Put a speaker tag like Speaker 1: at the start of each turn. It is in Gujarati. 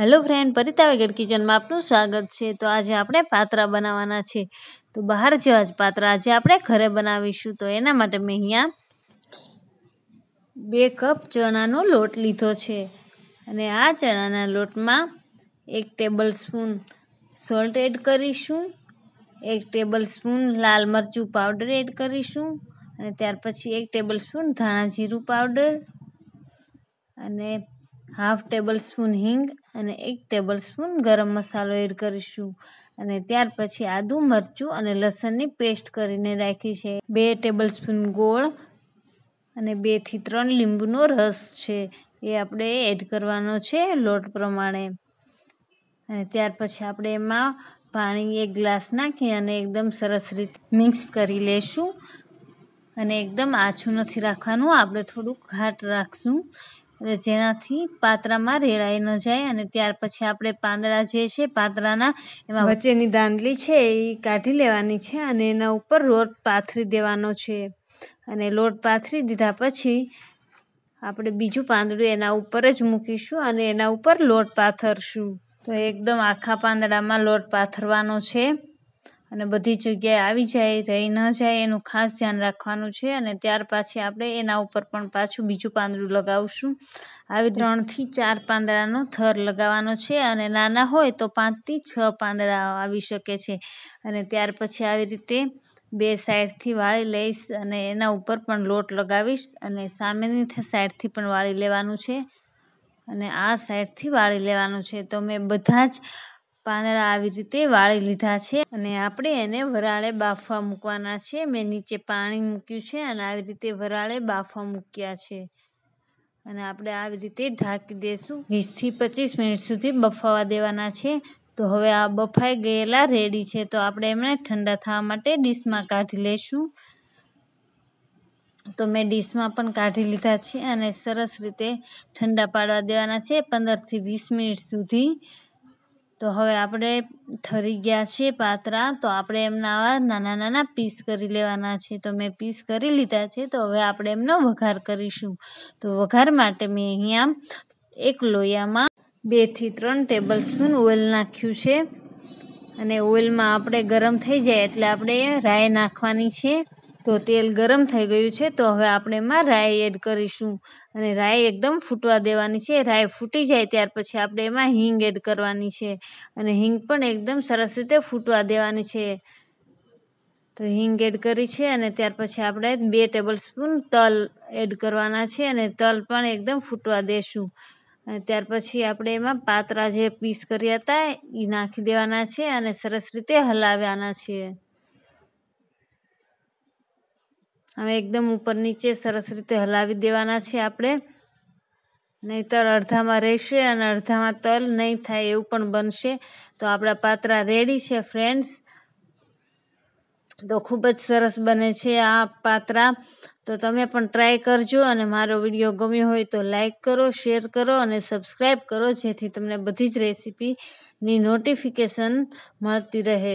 Speaker 1: હેલો ફ્રેન્ડ પરિતા વેગર કિચનમાં આપનું સ્વાગત છે તો આજે આપણે પાત્રા બનાવવાના છે તો બહાર જેવા જ પાત્રા આજે આપણે ઘરે બનાવીશું તો એના માટે મેં અહીંયા બે કપ ચણાનો લોટ લીધો છે અને આ ચણાના લોટમાં એક ટેબલ સ્પૂન સોલ્ટ એડ કરીશું એક ટેબલ સ્પૂન લાલ મરચું પાવડર એડ કરીશું અને ત્યાર પછી એક ટેબલ સ્પૂન ધાણા જીરું પાવડર અને હાફ ટેબલ સ્પૂન હિંગ અને એક ટેબલ સ્પૂન ગરમ મસાલો એડ કરીશું અને ત્યાર પછી આદુ મરચું અને લસણની પેસ્ટ કરીને રાખી છે બે ટેબલ સ્પૂન ગોળ અને બેથી ત્રણ લીંબુનો રસ છે એ આપણે એડ કરવાનો છે લોટ પ્રમાણે અને ત્યાર પછી આપણે એમાં પાણી એક ગ્લાસ નાખી અને એકદમ સરસ રીતે મિક્સ કરી લેશું અને એકદમ આછું નથી રાખવાનું આપણે થોડુંક ઘાટ રાખશું જેનાથી પાત્રામાં રેળાઈ ન જાય અને ત્યાર પછી આપણે પાંદડા જે છે પાત્રાના એમાં વચ્ચેની દાંડલી છે એ કાઢી લેવાની છે અને એના ઉપર લોટ પાથરી દેવાનો છે અને લોટ પાથરી દીધા પછી આપણે બીજું પાંદડું એના ઉપર જ મૂકીશું અને એના ઉપર લોટ પાથરશું તો એકદમ આખા પાંદડામાં લોટ પાથરવાનો છે અને બધી જગ્યાએ આવી જાય રહી ન જાય એનું ખાસ ધ્યાન રાખવાનું છે અને ત્યાર પાછી આપણે એના ઉપર પણ પાછું બીજું પાંદડું લગાવશું આવી ત્રણથી ચાર પાંદડાનો થર લગાવવાનો છે અને નાના હોય તો પાંચથી છ પાંદડા આવી શકે છે અને ત્યાર પછી આવી રીતે બે સાઈડથી વાળી લઈશ અને એના ઉપર પણ લોટ લગાવીશ અને સામેની સાઈડથી પણ વાળી લેવાનું છે અને આ સાઈડથી વાળી લેવાનું છે તો મેં બધા જ પાંદડા આવી રીતે વાળી લીધા છે અને આપણે એને વરાળે બાફવા મૂકવાના છે મેં નીચે પાણી મૂક્યું છે અને આવી રીતે વરાળે બાફવા મૂક્યા છે અને આપણે આવી રીતે ઢાંકી દઈશું વીસથી પચીસ મિનિટ સુધી બફાવા દેવાના છે તો હવે આ બફાઈ ગયેલા રેડી છે તો આપણે એમને ઠંડા થવા માટે ડીશમાં કાઢી લઈશું તો મેં ડીશમાં પણ કાઢી લીધા છે અને સરસ રીતે ઠંડા પાડવા દેવાના છે પંદરથી વીસ મિનિટ સુધી તો હવે આપણે થરી ગયા છે પાતરા તો આપણે એમના આવા નાના નાના પીસ કરી લેવાના છે તો મેં પીસ કરી લીધા છે તો હવે આપણે એમનો વઘાર કરીશું તો વઘાર માટે મેં અહીંયા એક લોયામાં બેથી ત્રણ ટેબલ સ્પૂન ઓઇલ નાખ્યું છે અને ઓઇલમાં આપણે ગરમ થઈ જાય એટલે આપણે રાય નાખવાની છે તો તેલ ગરમ થઈ ગયું છે તો હવે આપણે એમાં રાઈ એડ કરીશું અને રાઈ એકદમ ફૂટવા દેવાની છે રાઈ ફૂટી જાય ત્યાર પછી આપણે એમાં હિંગ એડ કરવાની છે અને હિંગ પણ એકદમ સરસ રીતે ફૂટવા દેવાની છે તો હિંગ એડ કરી છે અને ત્યાર પછી આપણે બે ટેબલ સ્પૂન તલ એડ કરવાના છે અને તલ પણ એકદમ ફૂટવા દેશું અને ત્યાર પછી આપણે એમાં પાતરા જે પીસ કર્યા હતા એ નાખી દેવાના છે અને સરસ રીતે હલાવવાના છીએ હવે એકદમ ઉપર નીચે સરસ રીતે હલાવી દેવાના છે આપણે નહીંતર અડધામાં રહેશે અને અડધામાં તલ નહીં થાય એવું પણ બનશે તો આપણા પાત્રા રેડી છે ફ્રેન્ડ્સ તો ખૂબ જ સરસ બને છે આ પાત્રા તો તમે પણ ટ્રાય કરજો અને મારો વિડીયો ગમ્યો હોય તો લાઈક કરો શેર કરો અને સબસ્ક્રાઈબ કરો જેથી તમને બધી જ રેસીપીની નોટિફિકેશન મળતી રહે